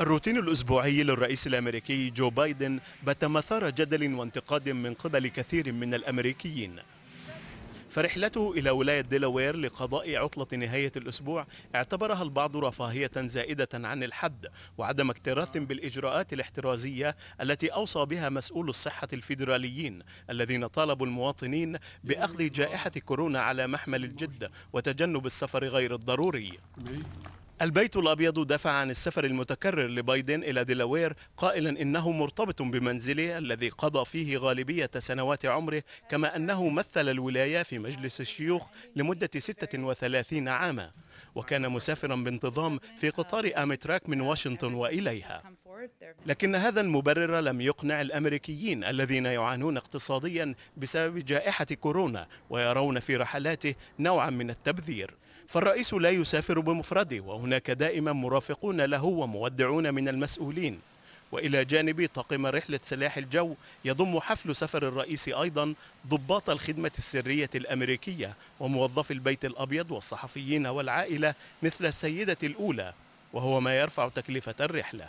الروتين الأسبوعي للرئيس الأمريكي جو بايدن بات مثار جدل وانتقاد من قبل كثير من الأمريكيين فرحلته إلى ولاية ديلاوير لقضاء عطلة نهاية الأسبوع اعتبرها البعض رفاهية زائدة عن الحد وعدم اكتراث بالإجراءات الاحترازية التي أوصى بها مسؤول الصحة الفيدراليين الذين طالبوا المواطنين بأخذ جائحة كورونا على محمل الجد وتجنب السفر غير الضروري البيت الأبيض دافع عن السفر المتكرر لبايدن إلى ديلاوير قائلا إنه مرتبط بمنزله الذي قضى فيه غالبية سنوات عمره كما أنه مثل الولاية في مجلس الشيوخ لمدة 36 عاما وكان مسافرا بانتظام في قطار أمتراك من واشنطن وإليها لكن هذا المبرر لم يقنع الامريكيين الذين يعانون اقتصاديا بسبب جائحه كورونا ويرون في رحلاته نوعا من التبذير فالرئيس لا يسافر بمفرده وهناك دائما مرافقون له ومودعون من المسؤولين وإلى جانب طاقم رحلة سلاح الجو يضم حفل سفر الرئيس أيضا ضباط الخدمة السرية الأمريكية وموظفي البيت الأبيض والصحفيين والعائلة مثل السيدة الأولى وهو ما يرفع تكلفة الرحلة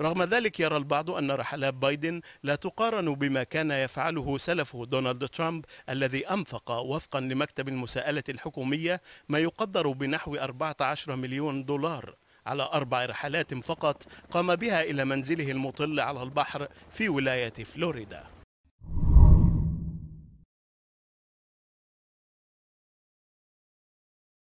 رغم ذلك يرى البعض أن رحلات بايدن لا تقارن بما كان يفعله سلفه دونالد ترامب الذي أنفق وفقا لمكتب المساءلة الحكومية ما يقدر بنحو 14 مليون دولار على أربع رحلات فقط قام بها إلى منزله المطل على البحر في ولاية فلوريدا